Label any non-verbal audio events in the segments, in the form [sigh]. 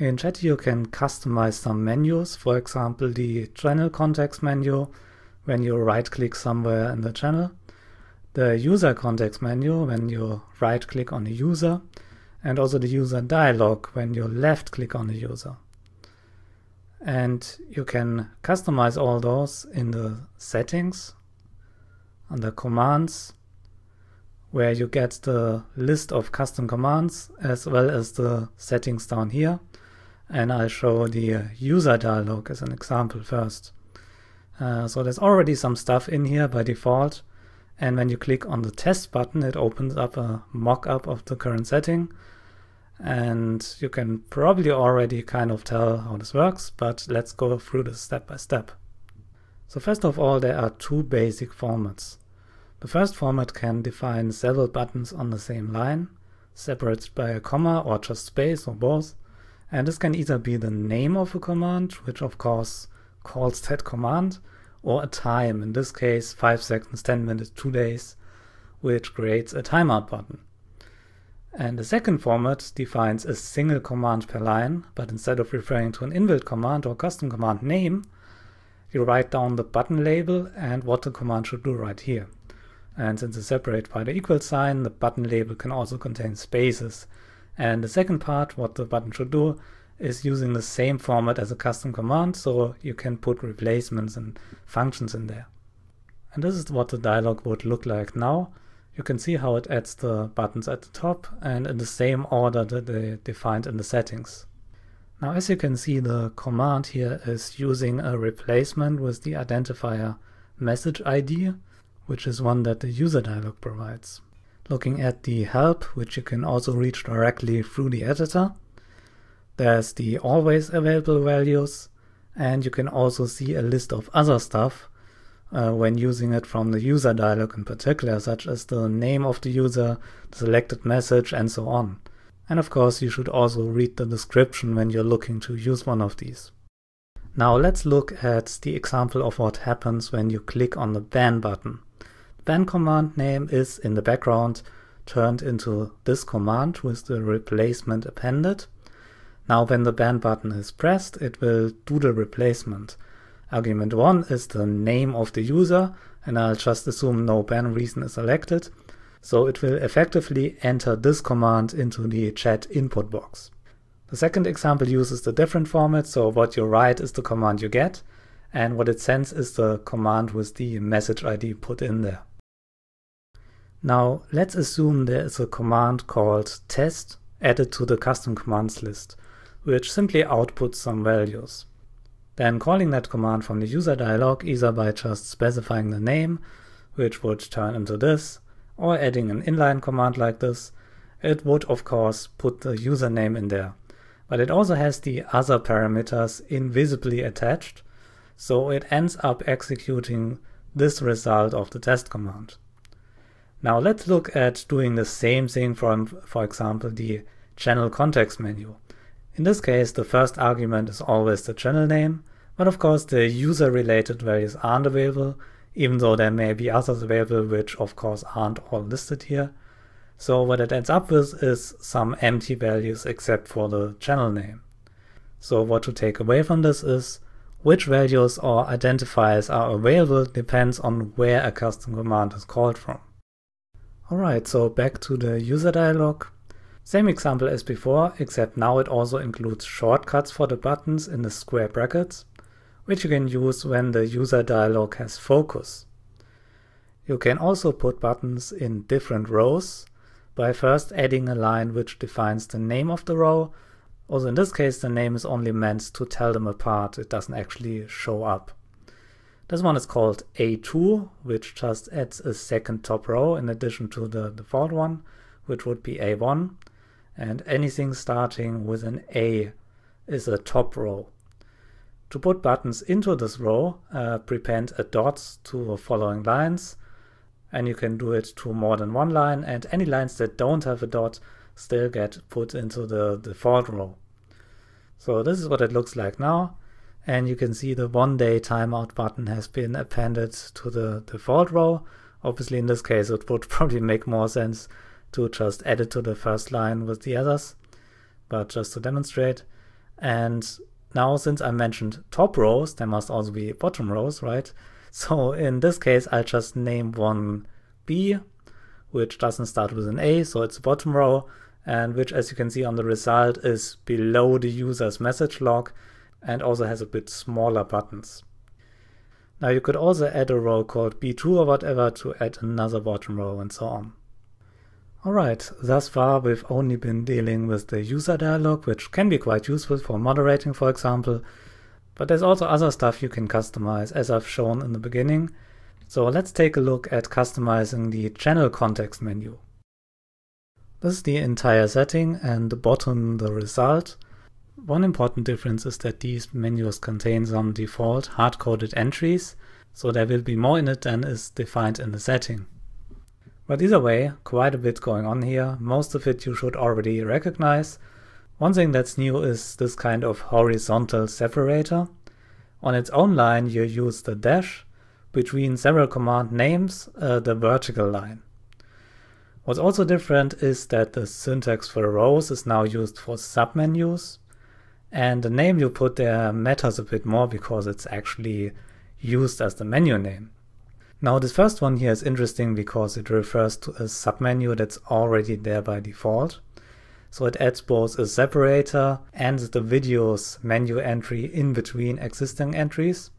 In Jetty you can customize some menus, for example the channel context menu when you right click somewhere in the channel, the user context menu when you right click on a user, and also the user dialog when you left click on the user. And you can customize all those in the settings, under commands, where you get the list of custom commands as well as the settings down here and I'll show the uh, user dialog as an example first. Uh, so there's already some stuff in here by default and when you click on the test button it opens up a mock-up of the current setting and you can probably already kind of tell how this works but let's go through this step by step. So first of all there are two basic formats. The first format can define several buttons on the same line, separated by a comma or just space or both, and this can either be the name of a command, which of course calls that command, or a time, in this case 5 seconds, 10 minutes, 2 days, which creates a timeout button. And the second format defines a single command per line, but instead of referring to an inbuilt command or custom command name, you write down the button label and what the command should do right here. And since it's separated by the equal sign, the button label can also contain spaces, and the second part, what the button should do, is using the same format as a custom command, so you can put replacements and functions in there. And this is what the dialog would look like now. You can see how it adds the buttons at the top and in the same order that they defined in the settings. Now as you can see the command here is using a replacement with the identifier message ID, which is one that the user dialog provides looking at the help, which you can also reach directly through the editor. There's the always available values, and you can also see a list of other stuff uh, when using it from the user dialog in particular, such as the name of the user, the selected message, and so on. And of course, you should also read the description when you're looking to use one of these. Now let's look at the example of what happens when you click on the ban button then command name is in the background turned into this command with the replacement appended. Now when the ban button is pressed, it will do the replacement. Argument 1 is the name of the user, and I'll just assume no ban reason is selected, so it will effectively enter this command into the chat input box. The second example uses the different format, so what you write is the command you get, and what it sends is the command with the message ID put in there. Now let's assume there is a command called test added to the custom commands list, which simply outputs some values. Then calling that command from the user dialog either by just specifying the name, which would turn into this, or adding an inline command like this, it would of course put the username in there. But it also has the other parameters invisibly attached, so it ends up executing this result of the test command. Now let's look at doing the same thing from, for example, the channel context menu. In this case, the first argument is always the channel name, but of course the user-related values aren't available, even though there may be others available which of course aren't all listed here. So what it ends up with is some empty values except for the channel name. So what to take away from this is which values or identifiers are available depends on where a custom command is called from. Alright, so back to the user dialog. Same example as before, except now it also includes shortcuts for the buttons in the square brackets, which you can use when the user dialog has focus. You can also put buttons in different rows by first adding a line which defines the name of the row. Also in this case the name is only meant to tell them apart, it doesn't actually show up. This one is called A2, which just adds a second top row in addition to the default one, which would be A1. And anything starting with an A is a top row. To put buttons into this row, uh, prepend a dot to the following lines, and you can do it to more than one line, and any lines that don't have a dot still get put into the default row. So this is what it looks like now and you can see the one day timeout button has been appended to the default row. Obviously in this case it would [laughs] probably make more sense to just add it to the first line with the others, but just to demonstrate. And now since I mentioned top rows, there must also be bottom rows, right? So in this case I'll just name one B, which doesn't start with an A, so it's bottom row, and which as you can see on the result is below the user's message log, and also has a bit smaller buttons. Now you could also add a row called B2 or whatever to add another bottom row and so on. Alright, thus far we've only been dealing with the user dialog, which can be quite useful for moderating for example, but there's also other stuff you can customize as I've shown in the beginning. So let's take a look at customizing the channel context menu. This is the entire setting and the bottom the result. One important difference is that these menus contain some default hard-coded entries, so there will be more in it than is defined in the setting. But either way, quite a bit going on here, most of it you should already recognize. One thing that's new is this kind of horizontal separator. On its own line you use the dash, between several command names uh, the vertical line. What's also different is that the syntax for rows is now used for submenus, and the name you put there matters a bit more because it's actually used as the menu name. Now this first one here is interesting because it refers to a submenu that's already there by default. So it adds both a separator and the video's menu entry in between existing entries.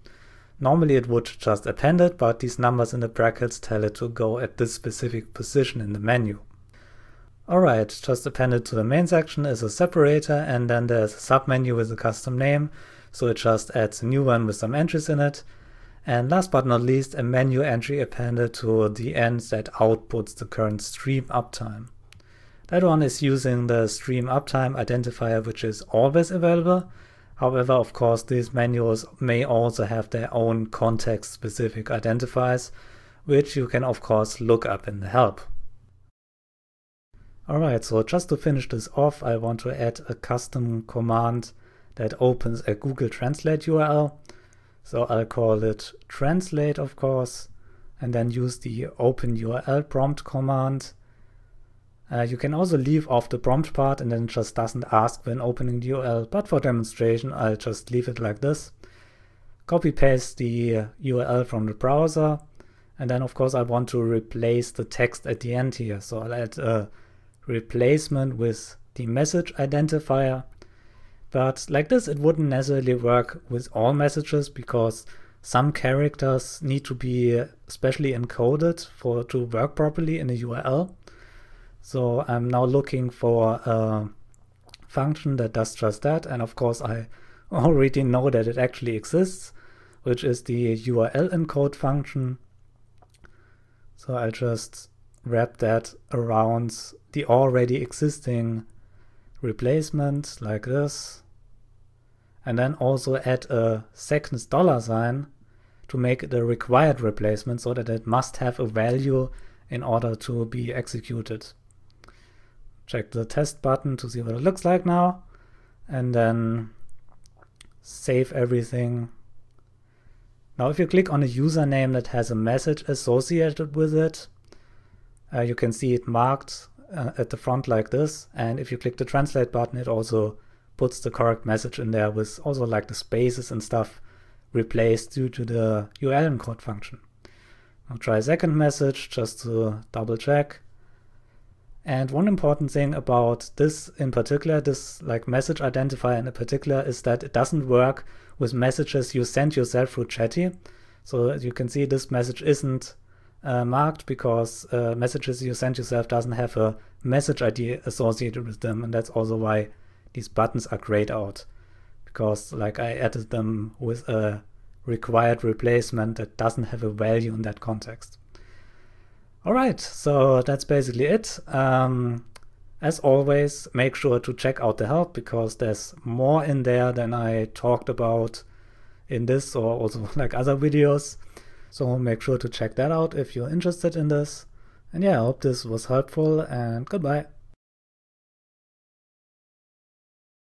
Normally it would just append it, but these numbers in the brackets tell it to go at this specific position in the menu. Alright, just appended to the main section is a separator and then there's a submenu with a custom name, so it just adds a new one with some entries in it. And last but not least, a menu entry appended to the end that outputs the current stream uptime. That one is using the stream uptime identifier, which is always available. However, of course, these menus may also have their own context specific identifiers, which you can of course look up in the help. Alright, so just to finish this off, I want to add a custom command that opens a Google Translate URL. So I'll call it translate, of course, and then use the open URL prompt command. Uh, you can also leave off the prompt part and then it just doesn't ask when opening the URL, but for demonstration, I'll just leave it like this. Copy paste the URL from the browser. And then of course I want to replace the text at the end here. So I'll add a replacement with the message identifier. But like this, it wouldn't necessarily work with all messages because some characters need to be specially encoded for to work properly in a URL. So I'm now looking for a function that does just that. And of course, I [laughs] already know that it actually exists, which is the URL encode function. So I'll just wrap that around the already existing replacement like this and then also add a second dollar sign to make the required replacement so that it must have a value in order to be executed. Check the test button to see what it looks like now and then save everything. Now if you click on a username that has a message associated with it, uh, you can see it marked uh, at the front like this. And if you click the translate button, it also puts the correct message in there with also like the spaces and stuff replaced due to the UL encode function. I'll try a second message just to double check. And one important thing about this in particular, this like message identifier in particular, is that it doesn't work with messages you send yourself through Chatty. So you can see this message isn't uh, marked because uh, messages you send yourself doesn't have a message ID associated with them and that's also why these buttons are grayed out because like I added them with a required replacement that doesn't have a value in that context. Alright, so that's basically it. Um, as always, make sure to check out the help because there's more in there than I talked about in this or also [laughs] like other videos. So make sure to check that out if you're interested in this. And yeah, I hope this was helpful and goodbye.